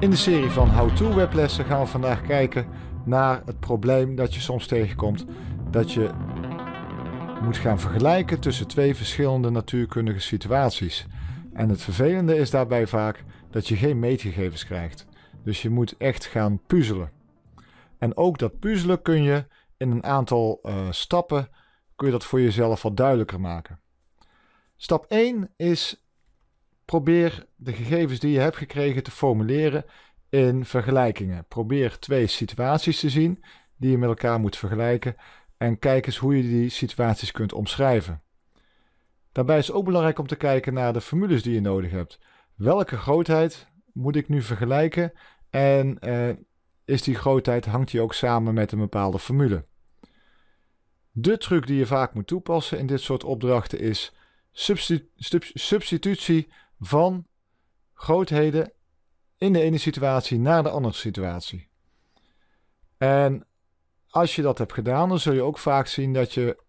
In de serie van How To Weblessen gaan we vandaag kijken naar het probleem dat je soms tegenkomt dat je moet gaan vergelijken tussen twee verschillende natuurkundige situaties. En het vervelende is daarbij vaak dat je geen meetgegevens krijgt. Dus je moet echt gaan puzzelen. En ook dat puzzelen kun je in een aantal eh, stappen kun je dat voor jezelf wat duidelijker maken. Stap 1 is probeer de gegevens die je hebt gekregen te formuleren in vergelijkingen. Probeer twee situaties te zien die je met elkaar moet vergelijken en kijk eens hoe je die situaties kunt omschrijven. Daarbij is ook belangrijk om te kijken naar de formules die je nodig hebt. Welke grootheid moet ik nu vergelijken en eh, is die grootheid hangt die ook samen met een bepaalde formule? De truc die je vaak moet toepassen in dit soort opdrachten is substitutie van grootheden in de ene situatie naar de andere situatie. En als je dat hebt gedaan, dan zul je ook vaak zien dat je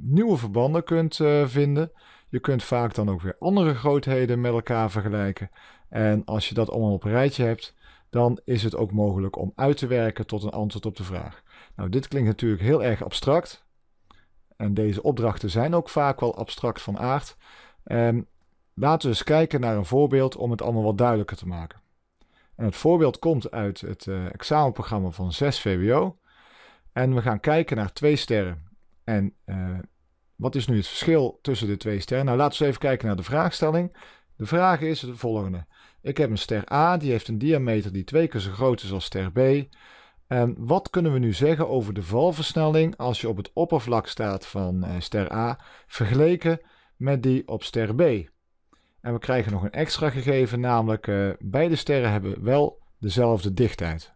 nieuwe verbanden kunt eh, vinden. Je kunt vaak dan ook weer andere grootheden met elkaar vergelijken. En als je dat allemaal op een rijtje hebt, dan is het ook mogelijk om uit te werken tot een antwoord op de vraag. Nou, dit klinkt natuurlijk heel erg abstract. En deze opdrachten zijn ook vaak wel abstract van aard. En ehm, Laten we eens kijken naar een voorbeeld om het allemaal wat duidelijker te maken. En het voorbeeld komt uit het eh, examenprogramma van 6 VWO. En we gaan kijken naar twee sterren. En eh, wat is nu het verschil tussen de twee sterren? Nou, laten we eens even kijken naar de vraagstelling. De vraag is de volgende. Ik heb een ster A, die heeft een diameter die twee keer zo groot is als ster B. En wat kunnen we nu zeggen over de valversnelling als je op het oppervlak staat van eh, ster A vergeleken met die op ster B? En we krijgen nog een extra gegeven, namelijk eh, beide sterren hebben wel dezelfde dichtheid.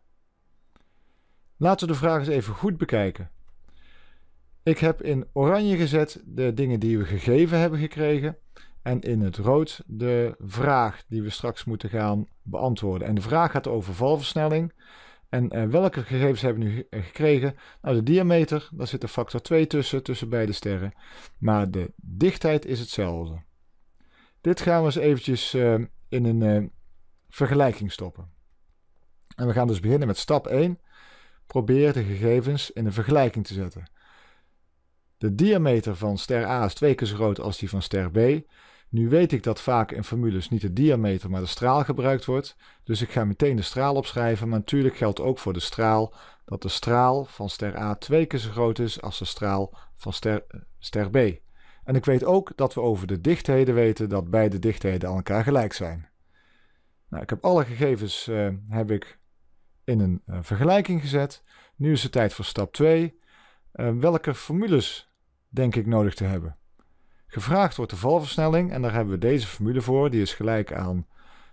Laten we de vraag eens even goed bekijken. Ik heb in oranje gezet de dingen die we gegeven hebben gekregen. En in het rood de vraag die we straks moeten gaan beantwoorden. En de vraag gaat over valversnelling. En eh, welke gegevens hebben we nu eh, gekregen? Nou, de diameter, daar zit een factor 2 tussen, tussen beide sterren. Maar de dichtheid is hetzelfde. Dit gaan we eens eventjes ehm, in een ehm, vergelijking stoppen. En we gaan dus beginnen met stap 1. Probeer de gegevens in een vergelijking te zetten. De diameter van ster A is twee keer zo groot als die van ster B. Nu weet ik dat vaak in formules niet de diameter, maar de straal gebruikt wordt. Dus ik ga meteen de straal opschrijven. Maar natuurlijk geldt ook voor de straal dat de straal van ster A twee keer zo groot is als de straal van ster, eh, ster B. En ik weet ook dat we over de dichtheden weten dat beide dichtheden aan elkaar gelijk zijn. Nou, ik heb alle gegevens eh, heb ik in een eh, vergelijking gezet. Nu is het tijd voor stap 2. Eh, welke formules denk ik nodig te hebben? Gevraagd wordt de valversnelling en daar hebben we deze formule voor. Die is gelijk aan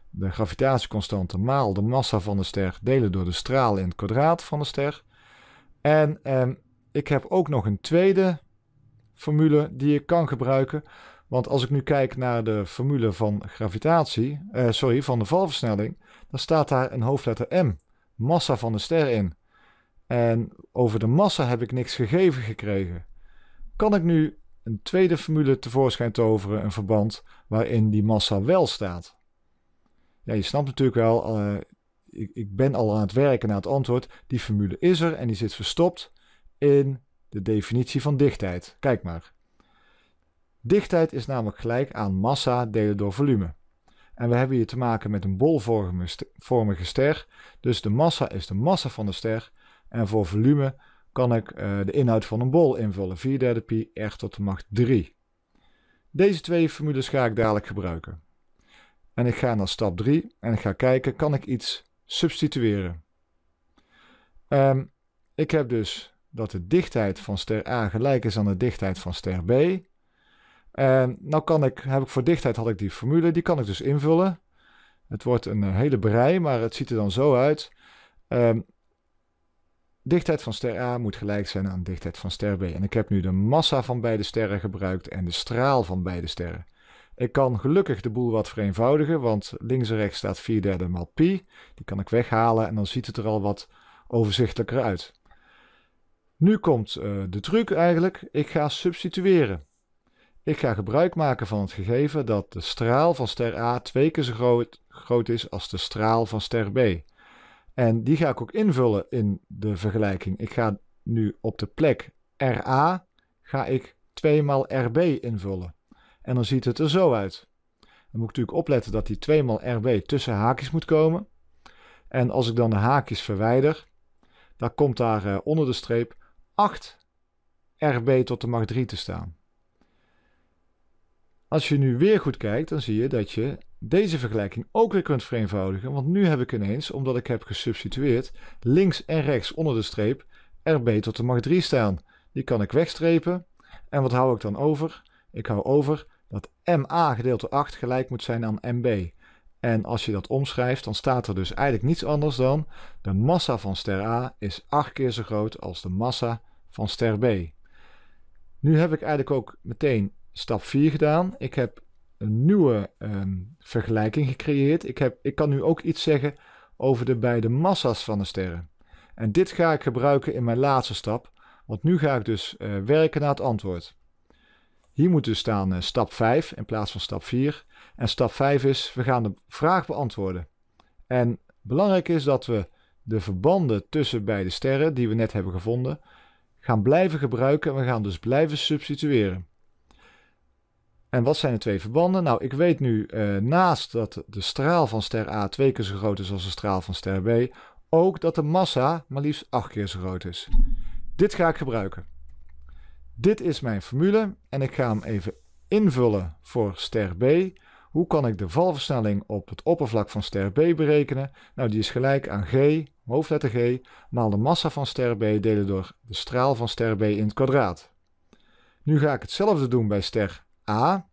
de gravitatieconstante maal de massa van de ster delen door de straal in het kwadraat van de ster. En ehm, ik heb ook nog een tweede formule die je kan gebruiken. Want als ik nu kijk naar de formule van gravitatie, eh, sorry, van de valversnelling, dan staat daar een hoofdletter m, massa van de ster in. En over de massa heb ik niks gegeven gekregen. Kan ik nu een tweede formule tevoorschijn toveren, een verband waarin die massa wel staat? Ja, je snapt natuurlijk wel, eh, ik, ik ben al aan het werken naar het antwoord. Die formule is er en die zit verstopt in de definitie van dichtheid. Kijk maar. Dichtheid is namelijk gelijk aan massa delen door volume. En we hebben hier te maken met een bolvormige ster, dus de massa is de massa van de ster. En voor volume kan ik eh, de inhoud van een bol invullen, 4 derde pi r tot de macht 3. Deze twee formules ga ik dadelijk gebruiken. En ik ga naar stap 3 en ik ga kijken, kan ik iets substitueren? Ehm, ik heb dus dat de dichtheid van ster A gelijk is aan de dichtheid van ster B. En nou kan ik, heb ik voor dichtheid had ik die formule, die kan ik dus invullen. Het wordt een eh, hele brei, maar het ziet er dan zo uit. Um, dichtheid van ster A moet gelijk zijn aan dichtheid van ster B. En ik heb nu de massa van beide sterren gebruikt en de straal van beide sterren. Ik kan gelukkig de boel wat vereenvoudigen, want links en rechts staat 4 derde maal pi. Die kan ik weghalen en dan ziet het er al wat overzichtelijker uit. Nu komt eh, de truc eigenlijk. Ik ga substitueren. Ik ga gebruik maken van het gegeven dat de straal van ster A twee keer zo groot, groot is als de straal van ster B. En die ga ik ook invullen in de vergelijking. Ik ga nu op de plek RA ga ik 2 maal RB invullen. En dan ziet het er zo uit. Dan moet ik natuurlijk opletten dat die 2 maal RB tussen haakjes moet komen. En als ik dan de haakjes verwijder, dan komt daar eh, onder de streep 8 RB tot de macht 3 te staan. Als je nu weer goed kijkt, dan zie je dat je deze vergelijking ook weer kunt vereenvoudigen. Want nu heb ik ineens, omdat ik heb gesubstitueerd, links en rechts onder de streep RB tot de macht 3 staan. Die kan ik wegstrepen. En wat hou ik dan over? Ik hou over dat MA gedeeld door 8 gelijk moet zijn aan MB. En als je dat omschrijft, dan staat er dus eigenlijk niets anders dan de massa van ster A is 8 keer zo groot als de massa van ster B. Nu heb ik eigenlijk ook meteen stap 4 gedaan. Ik heb een nieuwe ehm, vergelijking gecreëerd. Ik, heb, ik kan nu ook iets zeggen over de beide massa's van de sterren. En dit ga ik gebruiken in mijn laatste stap, want nu ga ik dus eh, werken naar het antwoord. Hier moet dus staan eh, stap 5 in plaats van stap 4. En stap 5 is, we gaan de vraag beantwoorden. En belangrijk is dat we de verbanden tussen beide sterren, die we net hebben gevonden, gaan blijven gebruiken en we gaan dus blijven substitueren. En wat zijn de twee verbanden? Nou, ik weet nu eh, naast dat de straal van ster A twee keer zo groot is als de straal van ster B, ook dat de massa maar liefst acht keer zo groot is. Dit ga ik gebruiken. Dit is mijn formule en ik ga hem even invullen voor ster B. Hoe kan ik de valversnelling op het oppervlak van ster B berekenen? Nou, die is gelijk aan g, hoofdletter g, maal de massa van ster B delen door de straal van ster B in het kwadraat. Nu ga ik hetzelfde doen bij ster A.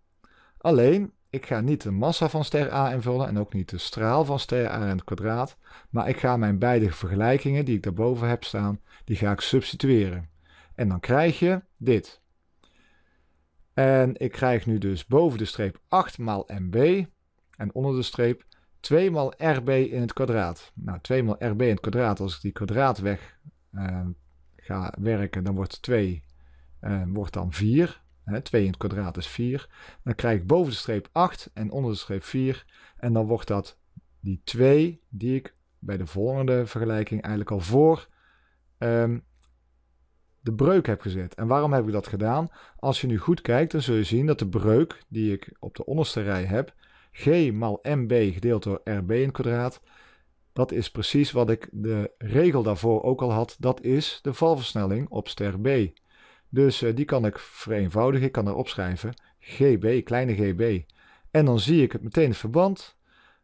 Alleen, ik ga niet de massa van ster A invullen en ook niet de straal van ster A in het kwadraat. Maar ik ga mijn beide vergelijkingen die ik daarboven heb staan, die ga ik substitueren. En dan krijg je dit. En ik krijg nu dus boven de streep 8 maal mb en onder de streep 2 maal rb in het kwadraat. Nou, 2 maal rb in het kwadraat, als ik die kwadraat weg uh, ga werken, dan wordt 2 uh, eh, wordt dan 4. Hè, 2 in het kwadraat is 4. Dan krijg ik boven de streep 8 en onder de streep 4. En dan wordt dat die 2 die ik bij de volgende vergelijking eigenlijk al voor um, de breuk heb gezet. En waarom heb ik dat gedaan? Als je nu goed kijkt, dan zul je zien dat de breuk die ik op de onderste rij heb, g maal mb gedeeld door rb in kwadraat, dat is precies wat ik de regel daarvoor ook al had. Dat is de valversnelling op ster b. Dus eh, die kan ik vereenvoudigen. Ik kan er opschrijven gb, kleine gb. En dan zie ik het meteen verband.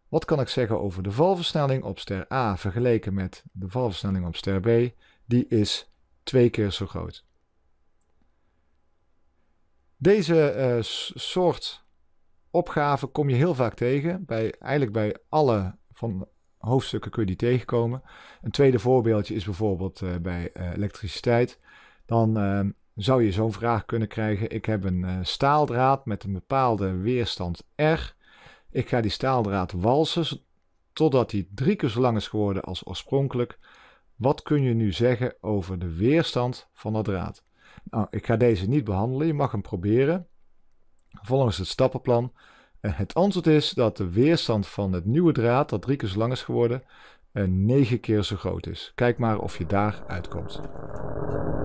Wat kan ik zeggen over de valversnelling op ster a vergeleken met de valversnelling op ster b? Die is twee keer zo groot. Deze eh, soort opgave kom je heel vaak tegen. Bij, eigenlijk bij alle van hoofdstukken kun je die tegenkomen. Een tweede voorbeeldje is bijvoorbeeld eh, bij eh, elektriciteit. Dan ehm, zou je zo'n vraag kunnen krijgen. Ik heb een staaldraad met een bepaalde weerstand R. Ik ga die staaldraad walsen totdat die drie keer zo lang is geworden als oorspronkelijk. Wat kun je nu zeggen over de weerstand van dat draad? Nou, ik ga deze niet behandelen, je mag hem proberen. Volgens het stappenplan. Eh, het antwoord is dat de weerstand van het nieuwe draad, dat drie keer zo lang is geworden, eh, negen keer zo groot is. Kijk maar of je daar uitkomt.